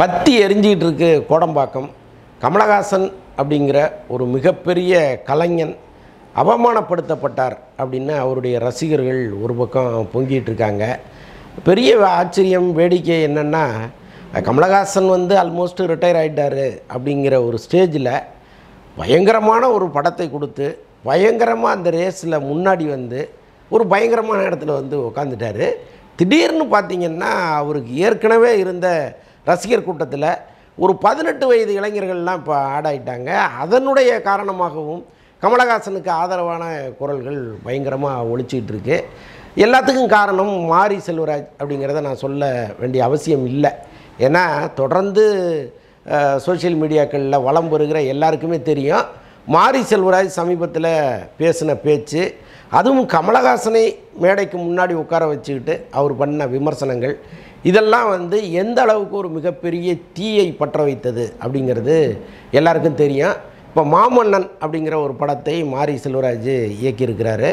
பற்றி எரிஞ்சிக்கிட்டு இருக்கு கோடம்பாக்கம் கமலஹாசன் அப்படிங்கிற ஒரு மிகப்பெரிய கலைஞன் அவமானப்படுத்தப்பட்டார் அப்படின்னு அவருடைய ரசிகர்கள் ஒரு பக்கம் பொங்கிட்டு இருக்காங்க பெரிய ஆச்சரியம் வேடிக்கை என்னென்னா கமலஹாசன் வந்து ஆல்மோஸ்ட் ரிட்டையர் ஆகிட்டார் அப்படிங்கிற ஒரு ஸ்டேஜில் பயங்கரமான ஒரு படத்தை கொடுத்து பயங்கரமாக அந்த ரேஸில் முன்னாடி வந்து ஒரு பயங்கரமான இடத்துல வந்து உக்காந்துட்டார் திடீர்னு பார்த்திங்கன்னா அவருக்கு ஏற்கனவே இருந்த ரசிகர் கூட்டத்தில் ஒரு பதினெட்டு வயது இளைஞர்கள்லாம் இப்போ ஆடாயிட்டாங்க அதனுடைய காரணமாகவும் கமலஹாசனுக்கு ஆதரவான குரல்கள் பயங்கரமாக ஒழிச்சிக்கிட்டு இருக்கு எல்லாத்துக்கும் காரணம் மாரி செல்வராஜ் அப்படிங்கிறத நான் சொல்ல வேண்டிய அவசியம் இல்லை ஏன்னா தொடர்ந்து சோசியல் மீடியாக்களில் வளம் பெறுகிற எல்லாருக்குமே தெரியும் மாரி செல்வராஜ் சமீபத்தில் பேசின பேச்சு அதுவும் கமலஹாசனை மேடைக்கு முன்னாடி உட்கார வச்சுக்கிட்டு அவர் பண்ண விமர்சனங்கள் இதெல்லாம் வந்து எந்த அளவுக்கு ஒரு மிகப்பெரிய தீயை பற்ற வைத்தது அப்படிங்கிறது எல்லாருக்கும் தெரியும் இப்போ மாமன்னன் அப்படிங்கிற ஒரு படத்தை மாரி செல்வராஜ் இயக்கியிருக்கிறாரு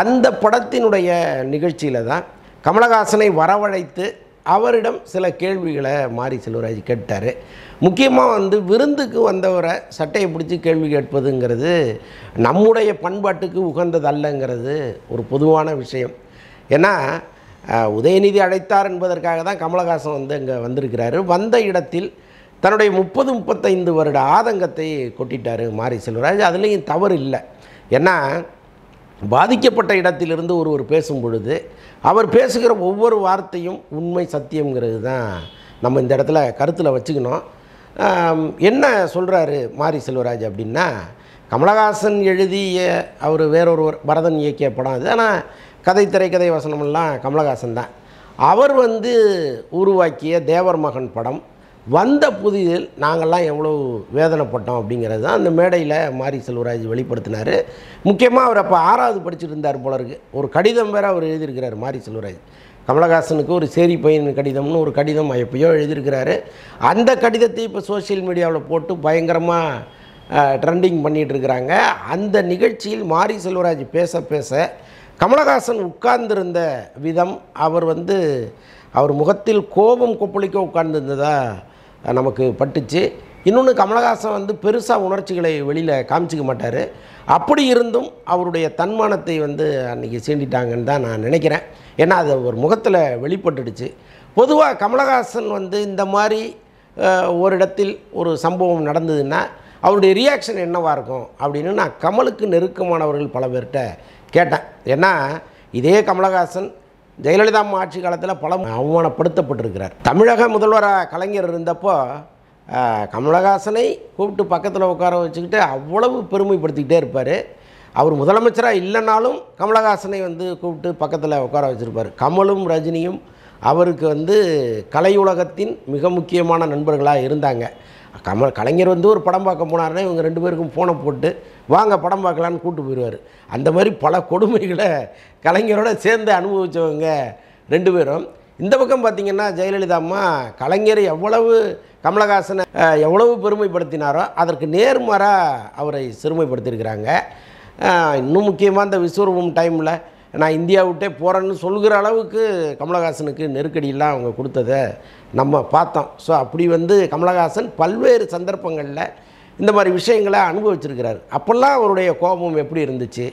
அந்த படத்தினுடைய நிகழ்ச்சியில் தான் கமலஹாசனை வரவழைத்து அவரிடம் சில கேள்விகளை மாரி செல்வராஜ் கேட்டார் முக்கியமாக வந்து விருந்துக்கு வந்தவரை சட்டையை பிடிச்சி கேள்வி கேட்பதுங்கிறது நம்முடைய பண்பாட்டுக்கு உகந்ததல்லங்கிறது ஒரு பொதுவான விஷயம் ஏன்னா உதயநிதி அழைத்தார் என்பதற்காக தான் கமலஹாசன் வந்து அங்கே வந்திருக்கிறாரு வந்த இடத்தில் தன்னுடைய முப்பது முப்பத்தைந்து வருட ஆதங்கத்தை கொட்டிட்டார் மாரி செல்வராஜ் அதுலேயும் தவறு இல்லை ஏன்னா பாதிக்கப்பட்ட இடத்திலிருந்து ஒருவர் பேசும் பொழுது அவர் பேசுகிற ஒவ்வொரு வார்த்தையும் உண்மை சத்தியங்கிறது தான் நம்ம இந்த இடத்துல கருத்தில் வச்சுக்கணும் என்ன சொல்கிறாரு மாரி செல்வராஜ் அப்படின்னா கமலஹாசன் எழுதிய அவர் வேறொரு பரதன் இயக்கிய படம் அது ஆனால் கதை திரைக்கதை வசனமெல்லாம் கமலஹாசன் தான் அவர் வந்து உருவாக்கிய தேவர் மகன் படம் வந்த புதிதில் நாங்கள்லாம் எவ்வளோ வேதனைப்பட்டோம் அப்படிங்கிறது தான் அந்த மேடையில் மாரி செல்வராஜ் வெளிப்படுத்தினார் முக்கியமாக அவர் அப்போ ஆறாவது படிச்சுட்டு இருந்தார் போல இருக்குது ஒரு கடிதம் வேறு அவர் எழுதியிருக்கிறார் மாரி செல்வராஜ் கமலஹாசனுக்கு ஒரு சேரி பையன் கடிதம்னு ஒரு கடிதம் எப்பயோ எழுதியிருக்கிறாரு அந்த கடிதத்தை இப்போ சோசியல் மீடியாவில் போட்டு பயங்கரமாக ட்ரெண்டிங் பண்ணிகிட்டு இருக்கிறாங்க அந்த நிகழ்ச்சியில் மாரி செல்வராஜ் பேச பேச கமலஹாசன் உட்கார்ந்திருந்த விதம் அவர் வந்து அவர் முகத்தில் கோபம் கொப்பளிக்க உட்கார்ந்துருந்ததாக நமக்கு பட்டுச்சு இன்னொன்று கமலஹாசன் வந்து பெருசாக உணர்ச்சிகளை வெளியில் காமிச்சிக்க மாட்டார் அப்படி இருந்தும் அவருடைய தன்மானத்தை வந்து அன்றைக்கி சீண்டிட்டாங்கன்னு தான் நான் நினைக்கிறேன் ஏன்னா அது ஒரு முகத்தில் வெளிப்பட்டுடுச்சு பொதுவாக கமலஹாசன் வந்து இந்த மாதிரி ஒரு இடத்தில் ஒரு சம்பவம் நடந்ததுன்னா அவருடைய ரியாக்ஷன் என்னவாக இருக்கும் அப்படின்னு நான் கமலுக்கு நெருக்கமானவர்கள் பல பேர்கிட்ட கேட்டேன் ஏன்னா இதே கமலஹாசன் ஜெயலலிதா ஆட்சி காலத்தில் பல அவமானப்படுத்தப்பட்டிருக்கிறார் தமிழக முதல்வராக கலைஞர் இருந்தப்போ கமலஹாசனை கூப்பிட்டு பக்கத்தில் உட்கார வச்சுக்கிட்டு அவ்வளவு பெருமைப்படுத்திக்கிட்டே இருப்பார் அவர் முதலமைச்சராக இல்லைனாலும் கமலஹாசனை வந்து கூப்பிட்டு பக்கத்தில் உட்கார வச்சுருப்பார் கமலும் ரஜினியும் அவருக்கு வந்து கலை உலகத்தின் மிக முக்கியமான நண்பர்களாக இருந்தாங்க கமல் கலைஞர் வந்து ஒரு படம் பார்க்க போனார்னா இவங்க ரெண்டு பேருக்கும் ஃபோனை போட்டு வாங்க படம் பார்க்கலான்னு கூட்டு போயிடுவார் அந்த மாதிரி பல கொடுமைகளை கலைஞரோட சேர்ந்து அனுபவித்தவங்க ரெண்டு பேரும் இந்த பக்கம் பார்த்திங்கன்னா ஜெயலலிதா அம்மா கலைஞர் எவ்வளவு கமலஹாசனை எவ்வளவு பெருமைப்படுத்தினாரோ அதற்கு நேர்மாறாக அவரை சிறுமைப்படுத்தியிருக்கிறாங்க இன்னும் முக்கியமாக இந்த விஸ்வரூபம் டைமில் நான் இந்தியா விட்டே போகிறேன்னு சொல்கிற அளவுக்கு கமலஹாசனுக்கு நெருக்கடியெல்லாம் அவங்க கொடுத்ததை நம்ம பார்த்தோம் ஸோ அப்படி வந்து கமலஹாசன் பல்வேறு சந்தர்ப்பங்களில் இந்த மாதிரி விஷயங்களை அனுபவிச்சிருக்கிறார் அப்போல்லாம் அவருடைய கோபம் எப்படி இருந்துச்சு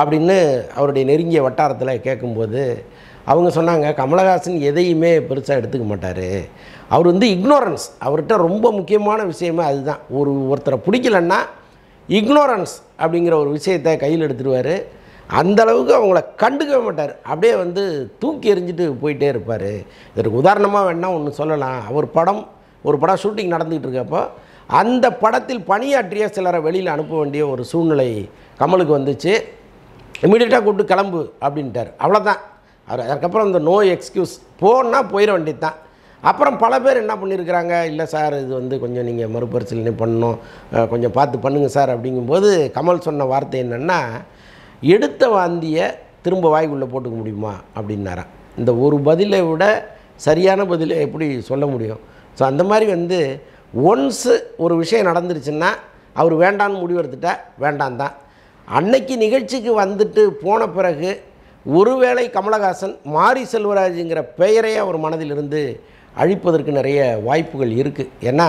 அப்படின்னு அவருடைய நெருங்கிய வட்டாரத்தில் கேட்கும்போது அவங்க சொன்னாங்க கமலஹாசன் எதையுமே பெருசாக எடுத்துக்க மாட்டார் அவர் வந்து இக்னோரன்ஸ் அவர்கிட்ட ரொம்ப முக்கியமான விஷயமே அதுதான் ஒரு ஒருத்தரை பிடிக்கலன்னா இக்னோரன்ஸ் அப்படிங்கிற ஒரு விஷயத்தை கையில் எடுத்துருவார் அந்த அளவுக்கு அவங்கள கண்டுக்க மாட்டார் அப்படியே வந்து தூக்கி எறிஞ்சிட்டு போயிட்டே இருப்பார் இதற்கு உதாரணமாக வேணால் ஒன்று சொல்லலாம் அவர் படம் ஒரு படம் ஷூட்டிங் நடந்துக்கிட்டு இருக்கப்போ அந்த படத்தில் பணியாற்றிய சிலரை வெளியில் அனுப்ப வேண்டிய ஒரு சூழ்நிலை கமலுக்கு வந்துச்சு இமீடியட்டாக கூப்பிட்டு கிளம்பு அப்படின்ட்டார் அவ்வளோதான் அவர் அதுக்கப்புறம் இந்த நோய் எக்ஸ்கியூஸ் போனால் போயிட வேண்டியது தான் அப்புறம் பல பேர் என்ன பண்ணியிருக்கிறாங்க இல்லை சார் இது வந்து கொஞ்சம் நீங்கள் மறுபரிசீலனை பண்ணணும் கொஞ்சம் பார்த்து பண்ணுங்கள் சார் அப்படிங்கும்போது கமல் சொன்ன வார்த்தை என்னென்னா எடுத்த வாந்தியை திரும்ப வாய்க்குள்ளே போட்டுக்க முடியுமா அப்படின்னாரான் இந்த ஒரு பதிலை விட சரியான பதிலை எப்படி சொல்ல முடியும் ஸோ அந்த மாதிரி வந்து ஒன்ஸு ஒரு விஷயம் நடந்துருச்சுன்னா அவர் வேண்டான்னு முடிவெடுத்துட்டா வேண்டாம் தான் அன்னைக்கு நிகழ்ச்சிக்கு வந்துட்டு போன பிறகு ஒருவேளை கமலஹாசன் மாரி செல்வராஜுங்கிற பெயரே அவர் மனதிலிருந்து அழிப்பதற்கு நிறைய வாய்ப்புகள் இருக்குது ஏன்னா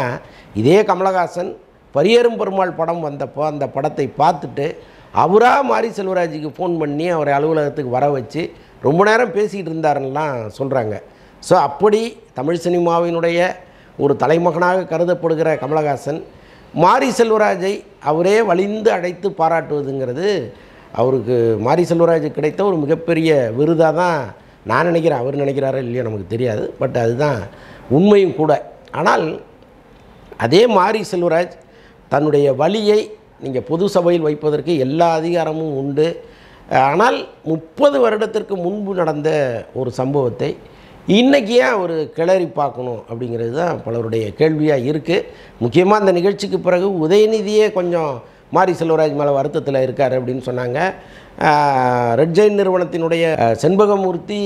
இதே கமலஹாசன் பரியேறும் பெருமாள் படம் வந்தப்போ அந்த படத்தை பார்த்துட்டு அவராக மாரி செல்வராஜுக்கு ஃபோன் பண்ணி அவரை அலுவலகத்துக்கு வர வச்சு ரொம்ப நேரம் பேசிகிட்டு இருந்தாருன்னெலாம் சொல்கிறாங்க ஸோ அப்படி தமிழ் சினிமாவினுடைய ஒரு தலைமகனாக கருதப்படுகிற கமலஹாசன் மாரி செல்வராஜை அவரே வலிந்து அழைத்து பாராட்டுவதுங்கிறது அவருக்கு மாரி செல்வராஜ் கிடைத்த ஒரு மிகப்பெரிய விருதாக தான் நான் நினைக்கிறேன் அவர் நினைக்கிறாரோ இல்லையோ நமக்கு தெரியாது பட் அதுதான் உண்மையும் கூட ஆனால் அதே மாரி செல்வராஜ் தன்னுடைய வழியை நீங்கள் பொது சபையில் வைப்பதற்கு எல்லா அதிகாரமும் உண்டு ஆனால் முப்பது வருடத்திற்கு முன்பு நடந்த ஒரு சம்பவத்தை இன்றைக்கி ஏன் ஒரு கிளறி பார்க்கணும் அப்படிங்கிறது தான் பலருடைய கேள்வியாக இருக்குது முக்கியமாக அந்த நிகழ்ச்சிக்கு பிறகு உதயநிதியே கொஞ்சம் மாரி செல்வராஜ் மேலே வருத்தத்தில் இருக்கார் அப்படின்னு சொன்னாங்க ரெட் ஜெயின் நிறுவனத்தினுடைய செண்பகமூர்த்தி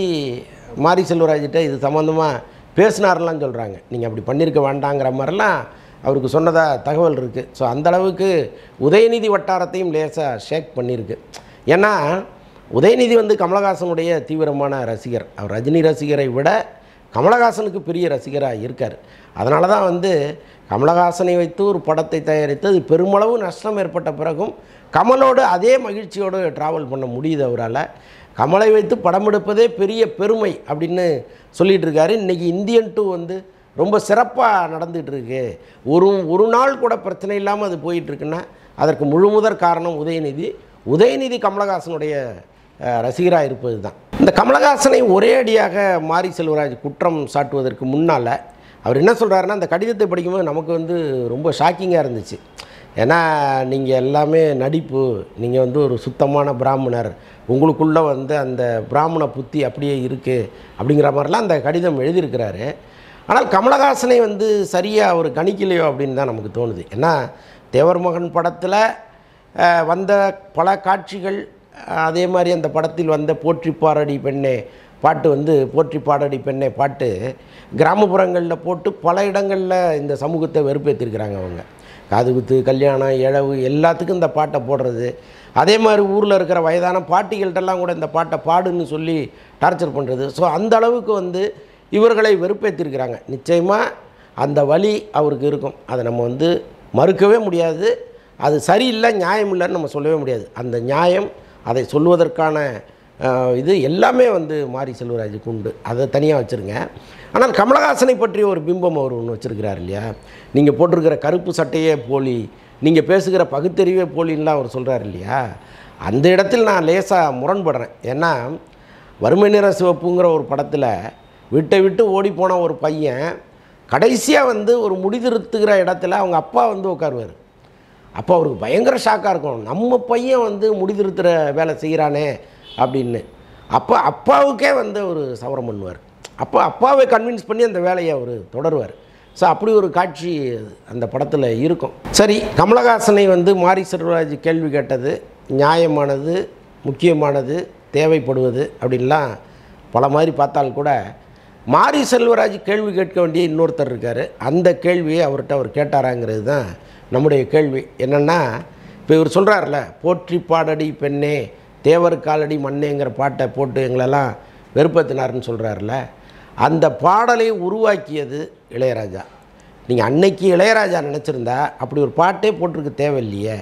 மாரி செல்வராஜ்கிட்ட இது சம்மந்தமாக பேசினார்லாம் சொல்கிறாங்க நீங்கள் அப்படி பண்ணியிருக்க வேண்டாங்கிற மாதிரிலாம் அவருக்கு சொன்னதாக தகவல் இருக்குது ஸோ அந்தளவுக்கு உதயநிதி வட்டாரத்தையும் லேசாக ஷேக் பண்ணியிருக்கு ஏன்னா உதயநிதி வந்து கமலஹாசனுடைய தீவிரமான ரசிகர் அவர் ரஜினி ரசிகரை விட கமலஹாசனுக்கு பெரிய ரசிகராக இருக்கார் அதனால தான் வந்து கமலஹாசனை வைத்து ஒரு படத்தை தயாரித்து அது பெருமளவு நஷ்டம் ஏற்பட்ட பிறகும் கமலோடு அதே மகிழ்ச்சியோடு ட்ராவல் பண்ண முடியுது அவரால் கமலை வைத்து படம் எடுப்பதே பெரிய பெருமை அப்படின்னு சொல்லிகிட்டு இருக்காரு இன்றைக்கி இந்தியன் டூ வந்து ரொம்ப சிறப்பாக நடந்துகிட்ருக்கு ஒரு ஒரு நாள் கூட பிரச்சனை இல்லாமல் அது போயிட்டுருக்குன்னா அதற்கு முழு முதற் காரணம் உதயநிதி உதயநிதி கமலஹாசனுடைய ரசிகராக இருப்பது தான் இந்த கமலஹாசனை ஒரே அடியாக மாரி செல்வராஜ் குற்றம் சாட்டுவதற்கு முன்னால் அவர் என்ன சொல்கிறாருன்னா அந்த கடிதத்தை படிக்கும்போது நமக்கு வந்து ரொம்ப ஷாக்கிங்காக இருந்துச்சு ஏன்னா நீங்கள் எல்லாமே நடிப்பு நீங்கள் வந்து ஒரு சுத்தமான பிராமணர் உங்களுக்குள்ளே வந்து அந்த பிராமண புத்தி அப்படியே இருக்குது அப்படிங்கிற மாதிரிலாம் அந்த கடிதம் எழுதியிருக்கிறாரு ஆனால் கமலஹாசனை வந்து சரியாக அவர் கணிக்கலையோ அப்படின்னு தான் நமக்கு தோணுது ஏன்னா தேவர் மகன் படத்தில் வந்த பல காட்சிகள் அதே மாதிரி அந்த படத்தில் வந்த போற்றி பாரடி பெண்ணே பாட்டு வந்து போற்றி பாடடி பெண்ணே பாட்டு கிராமப்புறங்களில் போட்டு பல இடங்களில் இந்த சமூகத்தை வெறுப்பேற்றிருக்கிறாங்க அவங்க காதுகுத்து கல்யாணம் இழவு எல்லாத்துக்கும் இந்த பாட்டை போடுறது அதே மாதிரி ஊரில் இருக்கிற வயதான பாட்டிகள்கிட்டலாம் கூட இந்த பாட்டை பாடுன்னு சொல்லி டார்ச்சர் பண்ணுறது ஸோ அந்த அளவுக்கு வந்து இவர்களை வெறுப்பேற்றிருக்கிறாங்க நிச்சயமாக அந்த வழி அவருக்கு இருக்கும் அதை நம்ம வந்து மறுக்கவே முடியாது அது சரியில்லை நியாயம் இல்லைன்னு நம்ம சொல்லவே முடியாது அந்த நியாயம் அதை சொல்வதற்கான இது எல்லாமே வந்து மாரி செல்வராஜுக்கு உண்டு அதை தனியாக வச்சுருங்க ஆனால் கமலஹாசனை பற்றிய ஒரு பிம்பம் அவர் ஒன்று வச்சுருக்கிறார் இல்லையா நீங்கள் போட்டிருக்கிற கருப்பு சட்டையே போலி நீங்கள் பேசுகிற பகுத்தறிவே போலின்லாம் அவர் சொல்கிறார் இல்லையா அந்த இடத்தில் நான் லேசாக முரண்படுறேன் ஏன்னா வறுமை நிற சிவப்புங்கிற ஒரு படத்தில் வீட்டை விட்டு ஓடி போன ஒரு பையன் கடைசியாக வந்து ஒரு முடிதிருத்துகிற இடத்துல அவங்க அப்பா வந்து உட்காருவார் அப்போ அவருக்கு பயங்கர ஷாக்காக இருக்கும் நம்ம பையன் வந்து முடிதிருத்துகிற வேலை செய்கிறானே அப்படின்னு அப்போ அப்பாவுக்கே வந்து ஒரு சவரம் பண்ணுவார் அப்போ அப்பாவை கன்வின்ஸ் பண்ணி அந்த வேலையை அவர் தொடருவார் ஸோ அப்படி ஒரு காட்சி அந்த படத்தில் இருக்கும் சரி கமலஹாசனை வந்து மாரி செல்வராஜ் கேள்வி கேட்டது நியாயமானது முக்கியமானது தேவைப்படுவது அப்படின்லாம் பல மாதிரி பார்த்தால் கூட மாரி செல்வராஜ் கேள்வி கேட்க வேண்டிய இன்னொருத்தர் இருக்கார் அந்த கேள்வியை அவர்கிட்ட அவர் கேட்டாராங்கிறது தான் நம்முடைய கேள்வி என்னென்னா இப்போ இவர் சொல்கிறார்ல போற்றி பாடடி பெண்ணே தேவர் காலடி மண்ணேங்கிற பாட்டை போட்டு எங்களெல்லாம் வெறுப்பத்தினார்னு சொல்கிறார்ல அந்த பாடலை உருவாக்கியது இளையராஜா நீங்கள் அன்னைக்கு இளையராஜா நினச்சிருந்தா அப்படி ஒரு பாட்டே போட்டிருக்க தேவையில்லையே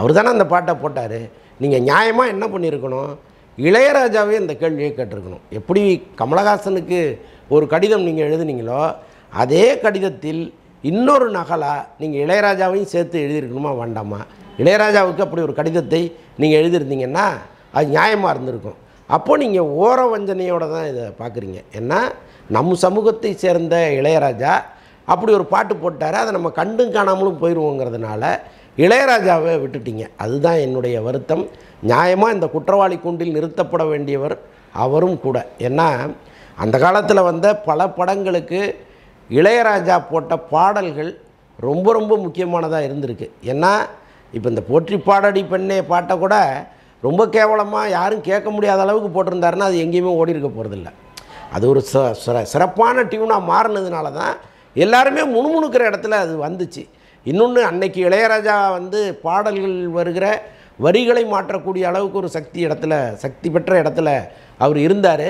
அவர் தானே அந்த பாட்டை போட்டார் நீங்கள் நியாயமாக என்ன பண்ணியிருக்கணும் இளையராஜாவே இந்த கேள்வியை கேட்டிருக்கணும் எப்படி கமலஹாசனுக்கு ஒரு கடிதம் நீங்கள் எழுதுனீங்களோ அதே கடிதத்தில் இன்னொரு நகலாக நீங்கள் இளையராஜாவையும் சேர்த்து எழுதியிருக்கணுமா வேண்டாமா இளையராஜாவுக்கு அப்படி ஒரு கடிதத்தை நீங்கள் எழுதியிருந்தீங்கன்னா அது நியாயமாக இருந்திருக்கும் அப்போது நீங்கள் ஓர வஞ்சனையோடு தான் இதை பார்க்குறீங்க ஏன்னா நம் சமூகத்தை சேர்ந்த இளையராஜா அப்படி ஒரு பாட்டு போட்டார் அதை நம்ம கண்டும் காணாமலும் போயிடுவோங்கிறதுனால இளையராஜாவை விட்டுட்டீங்க அதுதான் என்னுடைய வருத்தம் நியாயமாக இந்த குற்றவாளி கூண்டில் நிறுத்தப்பட வேண்டியவர் அவரும் கூட ஏன்னா அந்த காலத்தில் வந்த பல படங்களுக்கு இளையராஜா போட்ட பாடல்கள் ரொம்ப ரொம்ப முக்கியமானதாக இருந்திருக்கு ஏன்னா இப்போ இந்த போற்றி பாடடி பெண்ணே பாட்டை கூட ரொம்ப கேவலமாக யாரும் கேட்க முடியாத அளவுக்கு போட்டிருந்தாருன்னா அது எங்கேயுமே ஓடி இருக்க போகிறதில்ல அது ஒரு சிறப்பான டியூனாக மாறினதுனால தான் எல்லாருமே முணுமுணுக்கிற இடத்துல அது வந்துச்சு இன்னொன்று அன்னைக்கு இளையராஜா வந்து பாடல்கள் வருகிற வரிகளை மாற்றக்கூடிய அளவுக்கு ஒரு சக்தி இடத்துல சக்தி பெற்ற இடத்துல அவர் இருந்தார்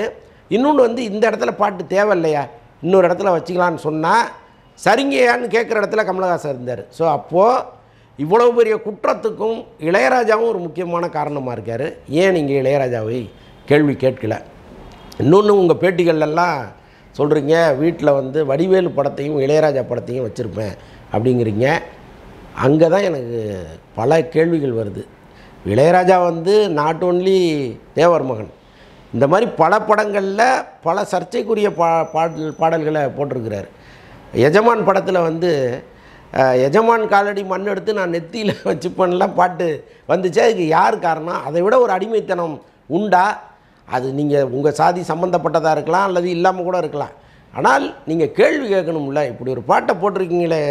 இன்னொன்று வந்து இந்த இடத்துல பாட்டு தேவையில்லையா இன்னொரு இடத்துல வச்சுக்கலான்னு சொன்னால் சரிங்கயான்னு கேட்குற இடத்துல கமலஹாசன் இருந்தார் ஸோ அப்போது இவ்வளோ பெரிய குற்றத்துக்கும் இளையராஜாவும் ஒரு முக்கியமான காரணமாக இருக்கார் ஏன் நீங்கள் இளையராஜாவை கேள்வி கேட்கல இன்னொன்று உங்கள் பேட்டிகள்லாம் சொல்கிறீங்க வீட்டில் வந்து வடிவேலு படத்தையும் இளையராஜா படத்தையும் வச்சுருப்பேன் அப்படிங்கிறீங்க அங்கே தான் எனக்கு பல கேள்விகள் வருது இளையராஜா வந்து நாட் ஓன்லி தேவர் மகன் இந்த மாதிரி பல படங்களில் பல சர்ச்சைக்குரிய பா பாடல் பாடல்களை போட்டிருக்கிறார் எஜமான் படத்தில் வந்து எஜமான் காலடி மண் எடுத்து நான் நெத்தியில் வச்சு பண்ணலாம் பாட்டு வந்துச்சு அதுக்கு யார் காரணம் அதை விட ஒரு அடிமைத்தனம் உண்டா அது நீங்கள் உங்கள் சாதி சம்மந்தப்பட்டதாக இருக்கலாம் அல்லது இல்லாமல் கூட இருக்கலாம் ஆனால் நீங்கள் கேள்வி கேட்கணும்ல இப்படி ஒரு பாட்டை போட்டிருக்கீங்களே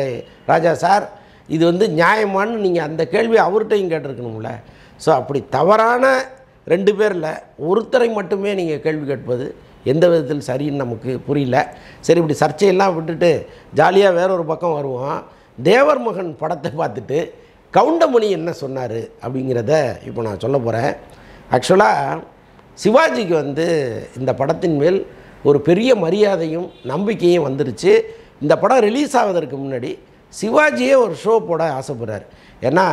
ராஜா சார் இது வந்து நியாயமானு நீங்கள் அந்த கேள்வியை அவர்கிட்டையும் கேட்டிருக்கணும்ல ஸோ அப்படி தவறான ரெண்டு பேரில் ஒருத்தரை மட்டுமே நீங்கள் கேள்வி கேட்பது எந்த விதத்தில் சரின்னு நமக்கு புரியல சரி இப்படி சர்ச்சையெல்லாம் விட்டுட்டு ஜாலியாக வேற ஒரு பக்கம் வருவோம் தேவர் மகன் படத்தை பார்த்துட்டு கவுண்டமணி என்ன சொன்னார் அப்படிங்கிறத இப்போ நான் சொல்ல போகிறேன் ஆக்சுவலாக சிவாஜிக்கு வந்து இந்த படத்தின் மேல் ஒரு பெரிய மரியாதையும் நம்பிக்கையும் வந்துருச்சு இந்த படம் ரிலீஸ் ஆவதற்கு முன்னாடி சிவாஜியே ஒரு ஷோ போட ஆசைப்படுறார் ஏன்னா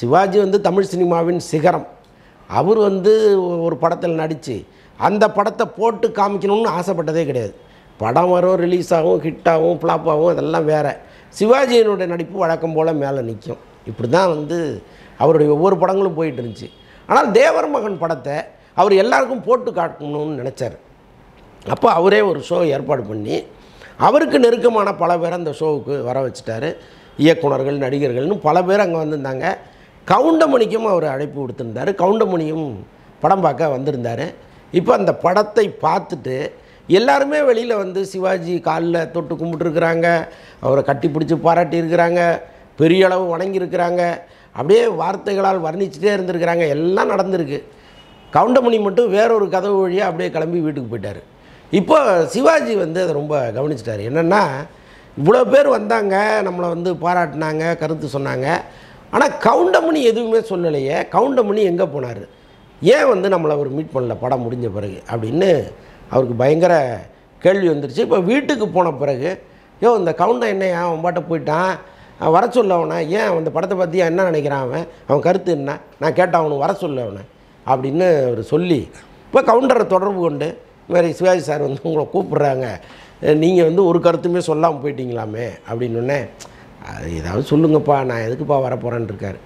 சிவாஜி வந்து தமிழ் சினிமாவின் சிகரம் அவர் வந்து ஒரு படத்தில் நடித்து அந்த படத்தை போட்டு காமிக்கணும்னு ஆசைப்பட்டதே கிடையாது படம் வரும் ரிலீஸ் ஆகும் ஹிட் ஆகும் ஃப்ளாப் ஆகும் அதெல்லாம் வேறு சிவாஜியினுடைய நடிப்பு வழக்கம் போல் மேலே நிற்கும் இப்படி தான் வந்து அவருடைய ஒவ்வொரு படங்களும் போயிட்டு இருந்துச்சு ஆனால் தேவர் மகன் படத்தை அவர் எல்லாருக்கும் போட்டு காட்டணும்னு நினச்சார் அப்போ அவரே ஒரு ஷோ ஏற்பாடு பண்ணி அவருக்கு நெருக்கமான பல பேர் அந்த ஷோவுக்கு வர வச்சுட்டாரு இயக்குனர்கள் நடிகர்கள்னு பல பேர் அங்கே வந்திருந்தாங்க கவுண்டமணிக்கும் அவர் அழைப்பு கொடுத்துருந்தார் கவுண்டமணியும் படம் பார்க்க வந்திருந்தார் இப்போ அந்த படத்தை பார்த்துட்டு எல்லாருமே வெளியில் வந்து சிவாஜி காலில் தொட்டு கும்பிட்டுருக்குறாங்க அவரை கட்டி பிடிச்சி பாராட்டியிருக்கிறாங்க பெரிய அளவு வணங்கியிருக்கிறாங்க அப்படியே வார்த்தைகளால் வர்ணிச்சுட்டே இருந்திருக்கிறாங்க எல்லாம் நடந்திருக்கு கவுண்டமணி மட்டும் வேறொரு கதவு வழியாக அப்படியே கிளம்பி வீட்டுக்கு போயிட்டார் இப்போ சிவாஜி வந்து அதை ரொம்ப கவனிச்சிட்டார் என்னென்னா இவ்வளோ பேர் வந்தாங்க நம்மளை வந்து பாராட்டினாங்க கருத்து சொன்னாங்க ஆனால் கவுண்டமணி எதுவுமே சொல்லலையே கவுண்டமணி எங்கே போனார் ஏன் வந்து நம்மளை அவர் மீட் பண்ணல படம் முடிஞ்ச பிறகு அப்படின்னு அவருக்கு பயங்கர கேள்வி வந்துருச்சு இப்போ வீட்டுக்கு போன பிறகு யோ இந்த கவுண்டம் என்ன ஏன் அவன் போயிட்டான் வர சொல்ல அவனை ஏன் அந்த படத்தை பற்றி என்ன நினைக்கிறான் அவன் அவன் கருத்து என்ன நான் கேட்டான் அவனு வர சொல்ல அவனை அப்படின்னு அவர் சொல்லி இப்போ கவுண்டரை தொடர்பு கொண்டு மாதிரி சிவாஜி சார் வந்து உங்களை கூப்பிட்றாங்க நீங்கள் வந்து ஒரு கருத்துமே சொல்லாமல் போயிட்டீங்களாமே அப்படின்னு அது ஏதாவது சொல்லுங்கப்பா நான் எதுக்குப்பா வரப்போகிறேன் இருக்கார்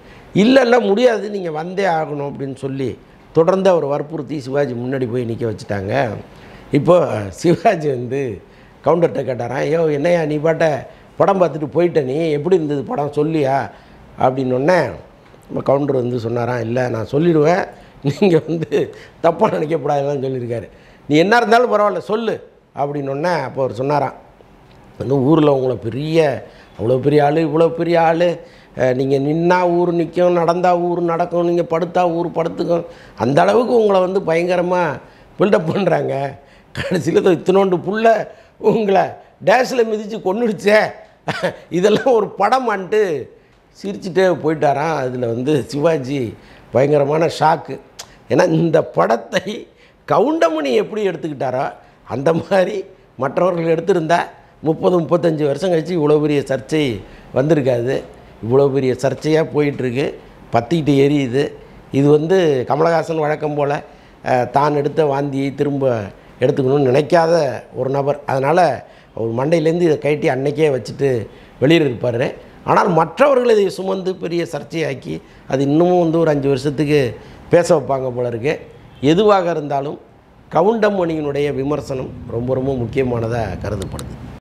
இல்லை இல்லை முடியாது நீங்கள் வந்தே ஆகணும் அப்படின்னு சொல்லி தொடர்ந்து அவர் வற்புறுத்தி சிவாஜி முன்னாடி போய் நிற்க வச்சுட்டாங்க இப்போது சிவாஜி வந்து கவுண்டர்கிட்ட கேட்டாரான் ஐயோ என்னையா நீ பாட்ட படம் பார்த்துட்டு போயிட்ட நீ எப்படி இருந்தது படம் சொல்லியா அப்படின்னொன்னே நம்ம கவுண்டர் வந்து சொன்னாராம் இல்லை நான் சொல்லிடுவேன் நீங்கள் வந்து தப்பாக நினைக்கப்படாதுன்னு சொல்லியிருக்காரு நீ என்ன இருந்தாலும் பரவாயில்ல சொல்லு அப்படின்னொன்னே அப்போ அவர் சொன்னாராம் வந்து ஊரில் உங்களை பெரிய அவ்வளோ பெரிய ஆள் இவ்வளோ பெரிய ஆள் நீங்கள் நின்னா ஊர் நிற்கும் நடந்தால் ஊர் நடக்கும் நீங்கள் படுத்தா ஊர் படுத்துக்கும் அந்த அளவுக்கு உங்களை வந்து பயங்கரமாக பில்டப் பண்ணுறாங்க கடைசியில் இத்தினோண்டு புள்ள உங்களை டேஷில் மிதித்து கொண்டுடுச்சே இதெல்லாம் ஒரு படமான்ட்டு சிரிச்சுட்டே போயிட்டாராம் அதில் வந்து சிவாஜி பயங்கரமான ஷாக்கு ஏன்னா இந்த படத்தை கவுண்டமணி எப்படி எடுத்துக்கிட்டாரோ அந்த மாதிரி மற்றவர்கள் எடுத்திருந்தால் முப்பது முப்பத்தஞ்சு வருஷம் கழித்து இவ்வளோ பெரிய சர்ச்சை வந்திருக்காது இவ்வளோ பெரிய சர்ச்சையாக போயிட்டுருக்கு பற்றிக்கிட்டு எரியுது இது வந்து கமலஹாசன் வழக்கம் போல் தான் எடுத்த வாந்தியை திரும்ப எடுத்துக்கணும்னு நினைக்காத ஒரு நபர் அதனால் அவர் மண்டையிலேருந்து இதை கட்டி அன்னைக்கே வச்சுட்டு வெளியில் இருப்பார் ஆனால் மற்றவர்கள் இதை சுமந்து பெரிய சர்ச்சையாக்கி அது இன்னமும் வந்து ஒரு அஞ்சு வருஷத்துக்கு பேச வைப்பாங்க போல இருக்கு எதுவாக இருந்தாலும் கவுண்டமணியினுடைய விமர்சனம் ரொம்ப ரொம்ப முக்கியமானதாக கருதப்படுது